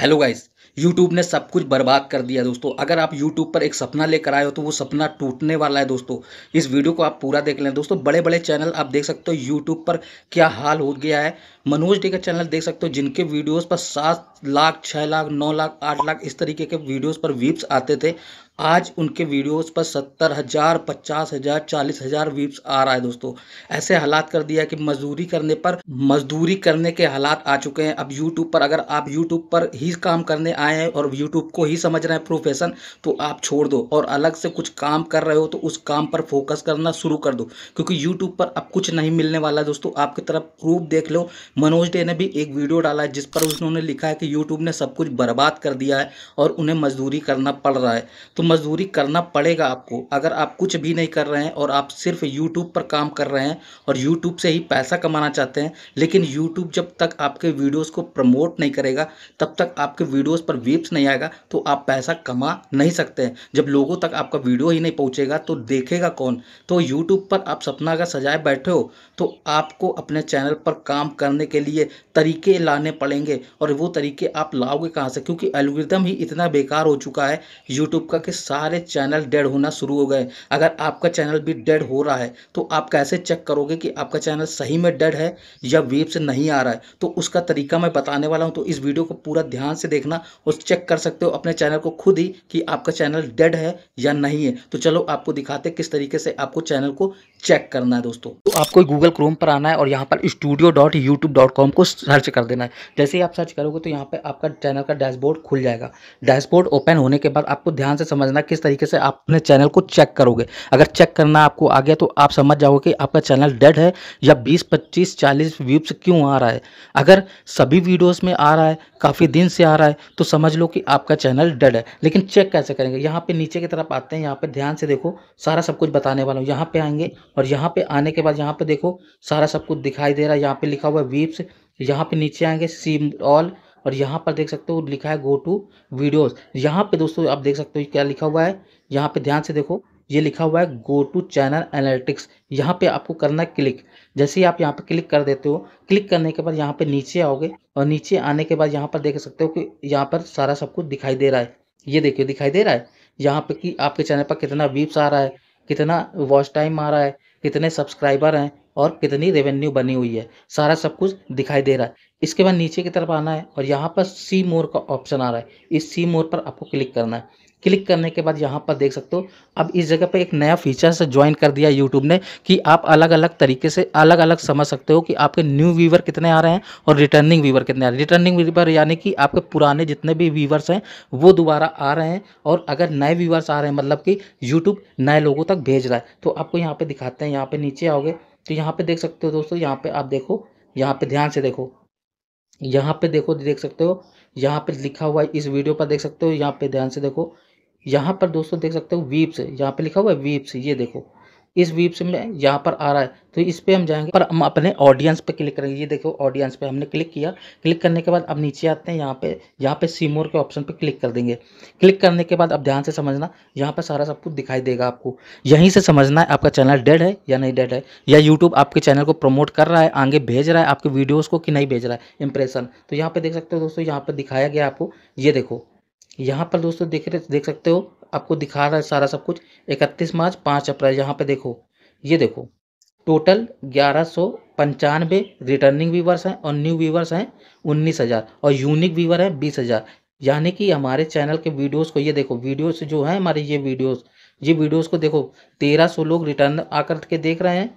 hello guys YouTube ने सब कुछ बर्बाद कर दिया दोस्तों अगर आप यूट्यूब पर एक सपना लेकर आए हो तो वो सपना टूटने वाला है दोस्तों इस वीडियो को आप पूरा देख लें दोस्तों बड़े बड़े चैनल आप देख सकते हो यूट्यूब पर क्या हाल हो गया है मनोज डे का चैनल देख सकते हो जिनके वीडियोज़ पर सात लाख छः लाख नौ लाख आठ लाख इस तरीके के वीडियोज़ पर व्यूज आते थे आज उनके वीडियोस पर सत्तर हज़ार पचास हज़ार चालीस हज़ार व्यूज आ रहा है दोस्तों ऐसे हालात कर दिया कि मजदूरी करने पर मजदूरी करने के हालात आ चुके हैं अब यूट्यूब पर अगर आप यूट्यूब पर ही काम करने आए हैं और यूट्यूब को ही समझ रहे हैं प्रोफेशन तो आप छोड़ दो और अलग से कुछ काम कर रहे हो तो उस काम पर फोकस करना शुरू कर दो क्योंकि यूट्यूब पर अब कुछ नहीं मिलने वाला दोस्तों आपकी तरफ प्रूफ देख लो मनोज डे ने भी एक वीडियो डाला है जिस पर उन्होंने लिखा है कि यूट्यूब ने सब कुछ बर्बाद कर दिया है और उन्हें मजदूरी करना पड़ रहा है तो मजदूरी करना पड़ेगा आपको अगर आप कुछ भी नहीं कर रहे हैं और आप सिर्फ यूट्यूब पर काम कर रहे हैं और यूट्यूब से ही पैसा कमाना चाहते हैं लेकिन यूट्यूब जब तक आपके वीडियोस को प्रमोट नहीं करेगा तब तक आपके वीडियोस पर वीप्स नहीं आएगा तो आप पैसा कमा नहीं सकते हैं जब लोगों तक आपका वीडियो ही नहीं पहुँचेगा तो देखेगा कौन तो यूट्यूब पर आप सपना का सजाए बैठे हो तो आपको अपने चैनल पर काम करने के लिए तरीके लाने पड़ेंगे और वो तरीके आप लाओगे कहाँ से क्योंकि एलविदम ही इतना बेकार हो चुका है यूट्यूब का कि सारे चैनल डेड होना शुरू हो गए अगर आपका चैनल भी डेड हो रहा है तो आप कैसे चेक करोगे कि आपका चैनल सही में डेड है या वेब से नहीं आ रहा है तो उसका तरीका मैं बताने वाला हूँ तो इस वीडियो को पूरा ध्यान से देखना और चेक कर सकते हो अपने चैनल को खुद ही कि आपका चैनल डेड है या नहीं है तो चलो आपको दिखाते किस तरीके से आपको चैनल को चेक करना है दोस्तों तो आपको गूगल क्रोम पर आना है और यहाँ पर studio dot YouTube dot com को सर्च कर देना है जैसे ही आप सर्च करोगे तो यहाँ पर आपका चैनल का डैशबोर्ड खुल जाएगा डैशबोर्ड ओपन होने के बाद आपको ध्यान से समझ समझना किस तरीके से आप अपने चैनल को चेक करोगे अगर चेक करना आपको आ गया तो आप समझ जाओगे कि आपका चैनल डेड है या 20, 25, 40 व्यूज क्यों आ रहा है अगर सभी वीडियोस में आ रहा है काफ़ी दिन से आ रहा है तो समझ लो कि आपका चैनल डेड है लेकिन चेक कैसे करेंगे यहाँ पर नीचे की तरफ आते हैं यहाँ पर ध्यान से देखो सारा सब कुछ बताने वाला हूँ यहाँ पर आएंगे और यहाँ पर आने के बाद यहाँ पर देखो सारा सब कुछ दिखाई दे रहा है यहाँ पर लिखा हुआ है वीप्स यहाँ पर नीचे आएंगे सी ऑल और यहाँ पर देख सकते हो लिखा है गो टू वीडियोज़ यहाँ पे दोस्तों आप देख सकते हो क्या लिखा हुआ है यहाँ पे ध्यान से देखो ये लिखा हुआ है गो टू चैनल एनालिटिक्स यहाँ पे आपको करना है क्लिक जैसे ही आप यहाँ पे क्लिक कर देते हो क्लिक करने के बाद यहाँ पे नीचे आओगे और नीचे आने के बाद यहाँ पर देख सकते हो कि यहाँ पर सारा सब कुछ दिखाई दे रहा है ये देखिए दिखाई दे रहा है यहाँ पे कि आपके चैनल पर कितना व्यूप्स आ रहा है कितना वॉच टाइम आ रहा है कितने सब्सक्राइबर हैं और कितनी रेवेन्यू बनी हुई है सारा सब कुछ दिखाई दे रहा है इसके बाद नीचे की तरफ आना है और यहाँ पर सी मोर का ऑप्शन आ रहा है इस सी मोर पर आपको क्लिक करना है क्लिक करने के बाद यहाँ पर देख सकते हो अब इस जगह पर एक नया फीचर से ज्वाइन कर दिया यूट्यूब ने कि आप अलग अलग तरीके से अलग अलग समझ सकते हो कि आपके न्यू व्यूवर कितने आ रहे हैं और रिटर्निंग व्यूवर कितने आ रहे हैं रिटर्निंग व्यूवर यानी कि आपके पुराने जितने भी व्यूवर्स हैं वो दोबारा आ रहे हैं और अगर नए व्यूवर्स आ रहे हैं मतलब कि यूट्यूब नए लोगों तक भेज रहा है तो आपको यहाँ पर दिखाते हैं यहाँ पर नीचे आओगे तो यहाँ पे देख सकते हो दोस्तों यहाँ पे आप देखो यहाँ पे ध्यान से देखो यहाँ पे देखो देख सकते हो यहाँ पे लिखा हुआ है इस वीडियो पर देख सकते हो यहाँ पे ध्यान से देखो यहाँ पर दोस्तों देख सकते हो वीप्स यहाँ पे लिखा हुआ है वीप्स ये देखो इस वीप्स में यहाँ पर आ रहा है तो इस पर हम जाएंगे पर हम अपने ऑडियंस पे क्लिक करेंगे ये देखो ऑडियंस पे हमने क्लिक किया क्लिक करने के बाद अब नीचे आते हैं यहाँ पे यहाँ पे सीमोर के ऑप्शन पे क्लिक कर देंगे क्लिक करने के बाद अब ध्यान से समझना यहाँ पर सारा सब कुछ दिखाई देगा आपको यहीं से समझना है आपका चैनल डेड है या नहीं डेड है या यूट्यूब आपके चैनल को प्रमोट कर रहा है आगे भेज रहा है आपके वीडियोज़ को कि नहीं भेज रहा है इंप्रेशन तो यहाँ पर देख सकते हो दोस्तों यहाँ पर दिखाया गया आपको ये देखो यहाँ पर दोस्तों देख रहे देख सकते हो आपको दिखा रहा है सारा सब कुछ इकतीस मार्च पाँच अप्रैल यहाँ पे देखो ये देखो टोटल ग्यारह सौ पंचानवे रिटर्निंग व्यूवर्स हैं और न्यू व्यूवर्स हैं उन्नीस हज़ार और यूनिक व्यूवर हैं बीस हज़ार यानी कि हमारे चैनल के वीडियोज को ये देखो वीडियोज जो है हमारे ये वीडियोज ये वीडियोस को देखो तेरह सौ लोग रिटर्न आकर के देख रहे हैं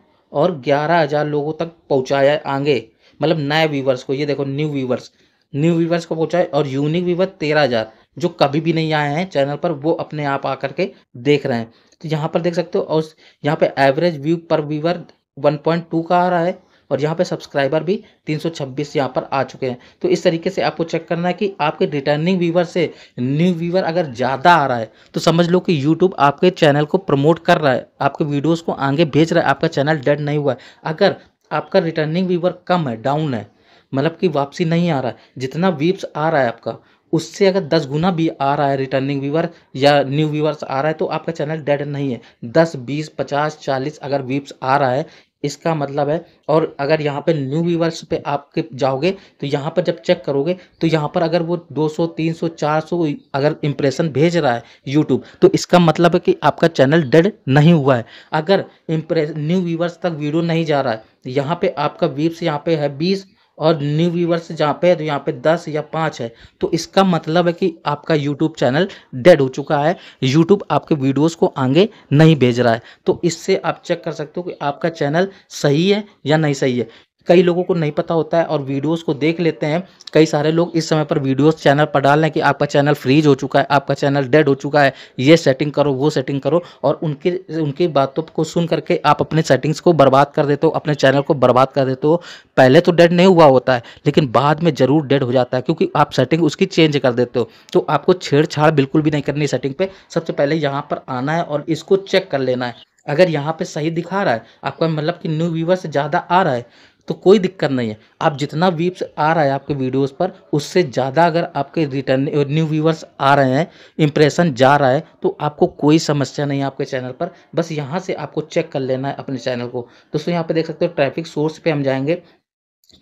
और ग्यारह हज़ार लोगों तक पहुँचाया आगे मतलब नए व्यूवर्स को ये देखो न्यू व्यूवर्स न्यू व्यूवर्स को पहुँचाए और यूनिक व्यूवर तेरह हज़ार जो कभी भी नहीं आए हैं चैनल पर वो अपने आप आकर के देख रहे हैं तो यहाँ पर देख सकते हो और यहाँ पे एवरेज व्यू पर व्यूवर 1.2 का आ रहा है और यहाँ पे सब्सक्राइबर भी 326 यहाँ पर आ चुके हैं तो इस तरीके से आपको चेक करना है कि आपके रिटर्निंग व्यूवर से न्यू व्यूवर अगर ज़्यादा आ रहा है तो समझ लो कि यूट्यूब आपके चैनल को प्रमोट कर रहा है आपके वीडियोस को आगे भेज रहा है आपका चैनल डेड नहीं हुआ है अगर आपका रिटर्निंग व्यूवर कम है डाउन है मतलब कि वापसी नहीं आ रहा है जितना व्यूप्स आ रहा है आपका उससे अगर दस गुना भी आ रहा है रिटर्निंग व्यूवर या न्यू व्यूवर्स आ रहा है तो आपका चैनल डेड नहीं है दस बीस पचास चालीस अगर व्यूप्स आ रहा है इसका मतलब है और अगर यहाँ पे न्यू व्यूवर्स पे आपके जाओगे तो यहाँ पर जब चेक करोगे तो यहाँ पर अगर वो 200 300 400 अगर इम्प्रेशन भेज रहा है यूट्यूब तो इसका मतलब है कि आपका चैनल डेड नहीं हुआ है अगर इम्प्रेस न्यू व्यूवर्स तक वीडियो नहीं जा रहा है यहाँ पे आपका व्यूप्स यहाँ पे है बीस और न्यू व्यूवर्स जहाँ पे है तो यहाँ पे दस या पाँच है तो इसका मतलब है कि आपका यूट्यूब चैनल डेड हो चुका है यूट्यूब आपके वीडियोस को आगे नहीं भेज रहा है तो इससे आप चेक कर सकते हो कि आपका चैनल सही है या नहीं सही है कई लोगों को नहीं पता होता है और वीडियोस को देख लेते हैं कई सारे लोग इस समय पर वीडियोस चैनल पर डाल रहे हैं कि आपका चैनल फ्रीज हो चुका है आपका चैनल डेड हो चुका है ये सेटिंग करो वो सेटिंग करो और उनके उनकी बातों को सुन करके आप अपने सेटिंग्स को बर्बाद कर देते हो अपने चैनल को बर्बाद कर देते हो पहले तो डेड नहीं हुआ होता है लेकिन बाद में ज़रूर डेड हो जाता है क्योंकि आप सेटिंग उसकी चेंज कर देते हो तो आपको छेड़छाड़ बिल्कुल भी नहीं करनी सेटिंग पर सबसे पहले यहाँ पर आना है और इसको चेक कर लेना है अगर यहाँ पे सही दिखा रहा है आपका मतलब कि न्यू व्यूवर्स ज़्यादा आ रहा है तो कोई दिक्कत नहीं है आप जितना व्यूप्स आ रहा है आपके वीडियोस पर उससे ज़्यादा अगर आपके रिटर्न न्यू व्यूवर्स आ रहे हैं इंप्रेशन जा रहा है तो आपको कोई समस्या नहीं है आपके चैनल पर बस यहाँ से आपको चेक कर लेना है अपने चैनल को दोस्तों यहाँ पर देख सकते हो ट्रैफिक सोर्स पर हम जाएंगे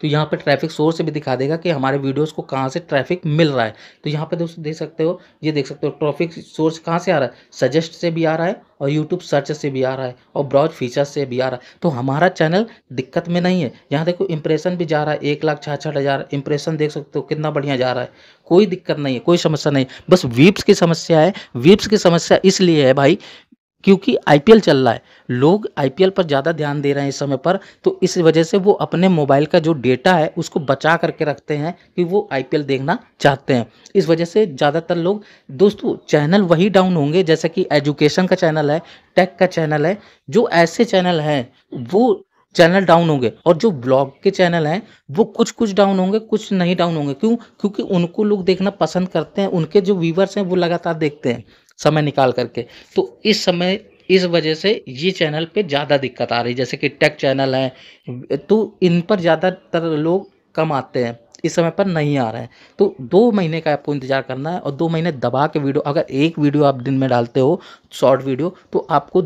तो यहाँ पर ट्रैफिक सोर्स भी दिखा देगा कि हमारे वीडियोस को कहाँ से ट्रैफिक मिल रहा है तो यहाँ पर दोस्तों देख सकते हो ये देख सकते हो ट्रैफिक सोर्स कहाँ से आ रहा है सजेस्ट से भी आ रहा है और यूट्यूब सर्च से भी आ रहा है और ब्राउज फीचर से भी आ रहा है तो हमारा चैनल दिक्कत में नहीं है यहाँ देखो इंप्रेशन भी जा रहा है एक लाख छाछठ हज़ार इंप्रेशन देख सकते हो कितना बढ़िया जा रहा है कोई दिक्कत नहीं है कोई समस्या नहीं बस वीप्स की समस्या है वीप्स की समस्या इसलिए है भाई क्योंकि आईपीएल चल रहा है लोग आईपीएल पर ज़्यादा ध्यान दे रहे हैं इस समय पर तो इस वजह से वो अपने मोबाइल का जो डेटा है उसको बचा करके रखते हैं कि वो आईपीएल देखना चाहते हैं इस वजह से ज़्यादातर लोग दोस्तों चैनल वही डाउन होंगे जैसे कि एजुकेशन का चैनल है टेक का चैनल है जो ऐसे चैनल हैं वो चैनल डाउन होंगे और जो ब्लॉग के चैनल हैं वो कुछ कुछ डाउन होंगे कुछ नहीं डाउन होंगे क्यों क्योंकि उनको लोग देखना पसंद करते हैं उनके जो व्यूवर्स हैं वो लगातार देखते हैं समय निकाल करके तो इस समय इस वजह से ये चैनल पे ज़्यादा दिक्कत आ रही है जैसे कि टेक चैनल हैं तो इन पर ज़्यादातर लोग कम आते हैं इस समय पर नहीं आ रहे हैं तो दो महीने का आपको इंतज़ार करना है और दो महीने दबा के वीडियो अगर एक वीडियो आप दिन में डालते हो शॉर्ट वीडियो तो आपको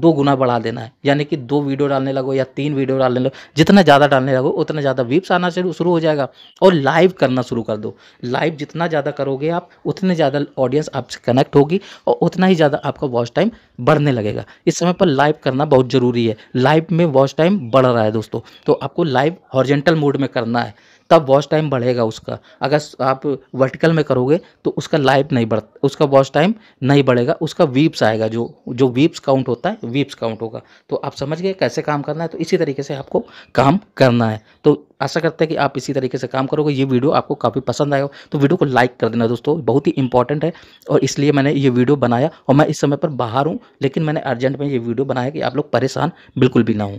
दो गुना बढ़ा देना है यानी कि दो वीडियो डालने लगो या तीन वीडियो डालने लगो जितना ज़्यादा डालने लगो उतना ज़्यादा व्यूप्स आना शुरू हो जाएगा और लाइव करना शुरू कर दो लाइव जितना ज़्यादा करोगे आप उतने ज़्यादा ऑडियंस आपसे कनेक्ट होगी और उतना ही ज़्यादा आपका वॉच टाइम बढ़ने लगेगा इस समय पर लाइव करना बहुत ज़रूरी है लाइव में वॉच टाइम बढ़ रहा है दोस्तों तो आपको लाइव हॉर्जेंटल मोड में करना है तब वॉच टाइम बढ़ेगा उसका अगर आप वर्टिकल में करोगे तो उसका लाइफ नहीं बढ़ उसका वॉच टाइम नहीं बढ़ेगा उसका वीप्स आएगा जो जो वीप्स काउंट होता है वीप्स काउंट होगा तो आप समझ गए कैसे काम करना है तो इसी तरीके से आपको काम करना है तो आशा करते हैं कि आप इसी तरीके से काम करोगे ये वीडियो आपको काफ़ी पसंद आएगा तो वीडियो को लाइक कर देना दोस्तों बहुत ही इंपॉर्टेंट है और इसलिए मैंने ये वीडियो बनाया और मैं इस समय पर बाहर हूँ लेकिन मैंने अर्जेंट में ये वीडियो बनाया कि आप लोग परेशान बिल्कुल भी ना हों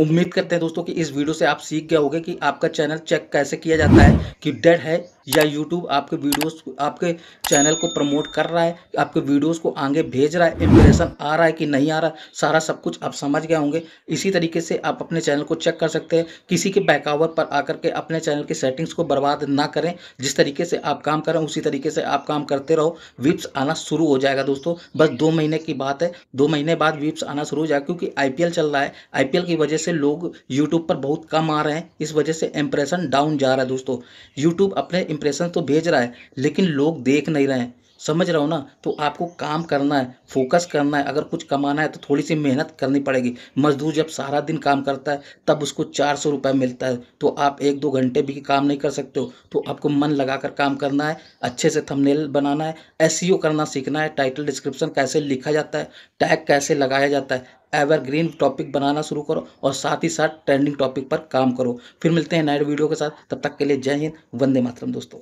उम्मीद करते हैं दोस्तों कि इस वीडियो से आप सीख गए होगे कि आपका चैनल चेक कैसे किया जाता है कि डेड है या यूट्यूब आपके वीडियोस आपके चैनल को प्रमोट कर रहा है आपके वीडियोस को आगे भेज रहा है इम्प्रेशन आ रहा है कि नहीं आ रहा सारा सब कुछ आप समझ गए होंगे इसी तरीके से आप अपने चैनल को चेक कर सकते हैं किसी के बैकआवर पर आकर के अपने चैनल की सेटिंग्स को बर्बाद ना करें जिस तरीके से आप काम करें उसी तरीके से आप काम करते रहो विप्स आना शुरू हो जाएगा दोस्तों बस दो महीने की बात है दो महीने बाद विप्स आना शुरू हो जाएगा क्योंकि आई चल रहा है आई की वजह से से लोग यूट्यूब पर बहुत कम आ रहे हैं इस वजह से इम्प्रेशन डाउन जा रहा है दोस्तों यूट्यूब अपने इम्प्रेशन तो भेज रहा है लेकिन लोग देख नहीं रहे हैं समझ रहे हो ना तो आपको काम करना है फोकस करना है अगर कुछ कमाना है तो थोड़ी सी मेहनत करनी पड़ेगी मजदूर जब सारा दिन काम करता है तब उसको चार सौ रुपये मिलता है तो आप एक दो घंटे भी काम नहीं कर सकते हो तो आपको मन लगा कर काम करना है अच्छे से थंबनेल बनाना है एस e करना सीखना है टाइटल डिस्क्रिप्शन कैसे लिखा जाता है टैग कैसे लगाया जाता है एवरग्रीन टॉपिक बनाना शुरू करो और साथ ही साथ ट्रेंडिंग टॉपिक पर काम करो फिर मिलते हैं नए वीडियो के साथ तब तक के लिए जय हिंद वंदे मातरम दोस्तों